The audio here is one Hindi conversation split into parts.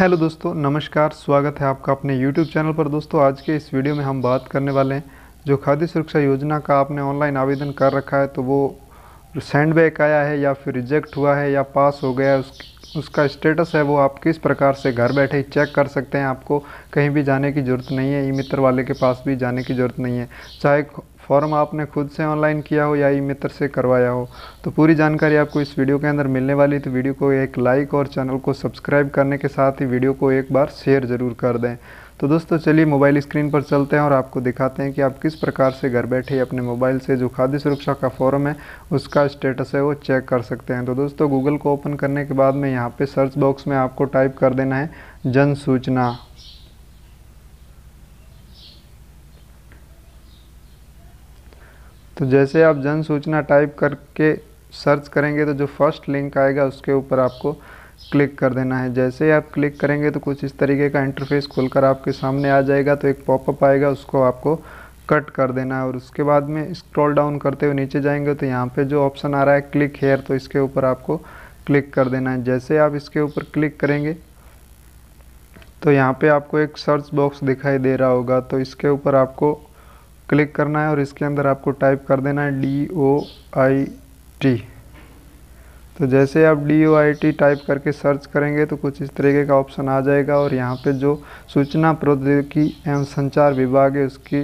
हेलो दोस्तों नमस्कार स्वागत है आपका अपने यूट्यूब चैनल पर दोस्तों आज के इस वीडियो में हम बात करने वाले हैं जो खाद्य सुरक्षा योजना का आपने ऑनलाइन आवेदन कर रखा है तो वो सेंड बैक आया है या फिर रिजेक्ट हुआ है या पास हो गया है उस उसका स्टेटस है वो आप किस प्रकार से घर बैठे ही चेक कर सकते हैं आपको कहीं भी जाने की ज़रूरत नहीं है ई मित्र वाले के पास भी जाने की ज़रूरत नहीं है चाहे फॉर्म आपने खुद से ऑनलाइन किया हो या ई मित्र से करवाया हो तो पूरी जानकारी आपको इस वीडियो के अंदर मिलने वाली तो वीडियो को एक लाइक और चैनल को सब्सक्राइब करने के साथ ही वीडियो को एक बार शेयर ज़रूर कर दें तो दोस्तों चलिए मोबाइल स्क्रीन पर चलते हैं और आपको दिखाते हैं कि आप किस प्रकार से घर बैठे अपने मोबाइल से जो खाद्य सुरक्षा का फॉर्म है उसका स्टेटस है वो चेक कर सकते हैं तो दोस्तों गूगल को ओपन करने के बाद में यहाँ पे सर्च बॉक्स में आपको टाइप कर देना है जन सूचना तो जैसे आप जन सूचना टाइप करके सर्च करेंगे तो जो फर्स्ट लिंक आएगा उसके ऊपर आपको क्लिक कर देना है जैसे ही आप क्लिक करेंगे तो कुछ इस तरीके का इंटरफेस खुलकर आपके सामने आ जाएगा तो एक पॉपअप आएगा उसको आपको कट कर देना है और उसके बाद में स्क्रॉल डाउन करते हुए नीचे जाएंगे तो यहाँ पे जो ऑप्शन आ रहा है क्लिक हेयर तो इसके ऊपर आपको क्लिक कर देना है जैसे आप इसके ऊपर क्लिक करेंगे तो यहाँ पर आपको एक सर्च बॉक्स दिखाई दे रहा होगा तो इसके ऊपर आपको क्लिक करना है और इसके अंदर आपको टाइप कर देना है डी ओ आई टी तो जैसे आप D O I T type करके सर्च करेंगे तो कुछ इस तरीके का ऑप्शन आ जाएगा और यहाँ पे जो सूचना प्रौद्योगिकी एवं संचार विभाग है उसकी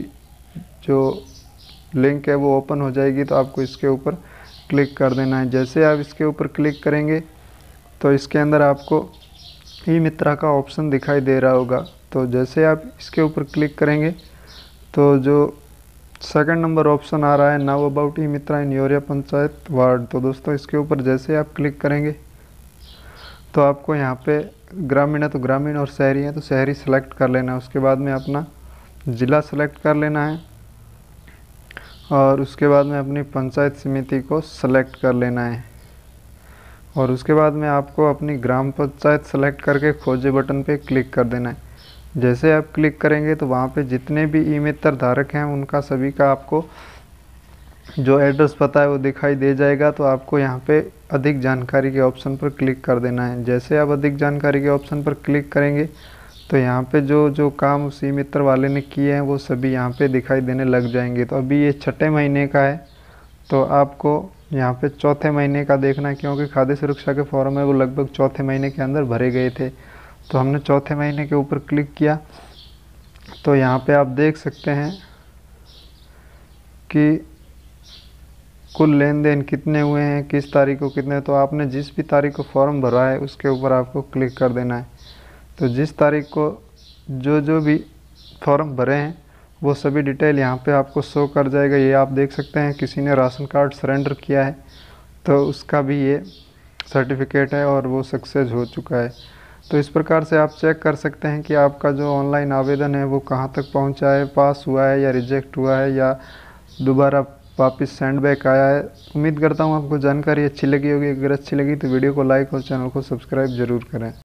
जो लिंक है वो ओपन हो जाएगी तो आपको इसके ऊपर क्लिक कर देना है जैसे आप इसके ऊपर क्लिक करेंगे तो इसके अंदर आपको ई मित्रा का ऑप्शन दिखाई दे रहा होगा तो जैसे आप इसके ऊपर क्लिक करेंगे तो जो सेकंड नंबर ऑप्शन आ रहा है now about e Mitra in योरिया पंचायत वार्ड तो दोस्तों इसके ऊपर जैसे आप क्लिक करेंगे तो आपको यहाँ पे ग्रामीण है तो ग्रामीण और शहरी है तो शहरी सेलेक्ट कर लेना है उसके बाद में अपना ज़िला सेलेक्ट कर लेना है और उसके बाद में अपनी पंचायत समिति को सेलेक्ट कर लेना है और उसके बाद में आपको अपनी ग्राम पंचायत सेलेक्ट करके खोजे बटन पे क्लिक कर देना है जैसे आप क्लिक करेंगे तो वहाँ पे जितने भी ई मित्र धारक हैं उनका सभी का आपको जो एड्रेस पता है वो दिखाई दे जाएगा तो आपको यहाँ पे अधिक जानकारी के ऑप्शन पर क्लिक कर देना है जैसे आप अधिक जानकारी के ऑप्शन पर क्लिक करेंगे तो यहाँ पे जो जो काम उस ई मित्र वाले ने किए हैं वो सभी यहाँ पर दिखाई देने लग जाएंगे तो अभी ये छठे महीने का है तो आपको यहाँ पर चौथे महीने का देखना है क्योंकि खाद्य सुरक्षा के फॉर्म है वो लगभग चौथे महीने के अंदर भरे गए थे तो हमने चौथे महीने के ऊपर क्लिक किया तो यहाँ पे आप देख सकते हैं कि कुल लेन देन कितने हुए हैं किस तारीख को कितने तो आपने जिस भी तारीख को फॉर्म भरा है उसके ऊपर आपको क्लिक कर देना है तो जिस तारीख को जो जो भी फॉर्म भरे हैं वो सभी डिटेल यहाँ पे आपको शो कर जाएगा ये आप देख सकते हैं किसी ने राशन कार्ड सरेंडर किया है तो उसका भी ये सर्टिफिकेट है और वो सक्सेस हो चुका है तो इस प्रकार से आप चेक कर सकते हैं कि आपका जो ऑनलाइन आवेदन है वो कहाँ तक पहुँचा है पास हुआ है या रिजेक्ट हुआ है या दोबारा वापस सेंड बैक आया है उम्मीद करता हूँ आपको जानकारी अच्छी लगी होगी अगर अच्छी लगी तो वीडियो को लाइक और चैनल को सब्सक्राइब ज़रूर करें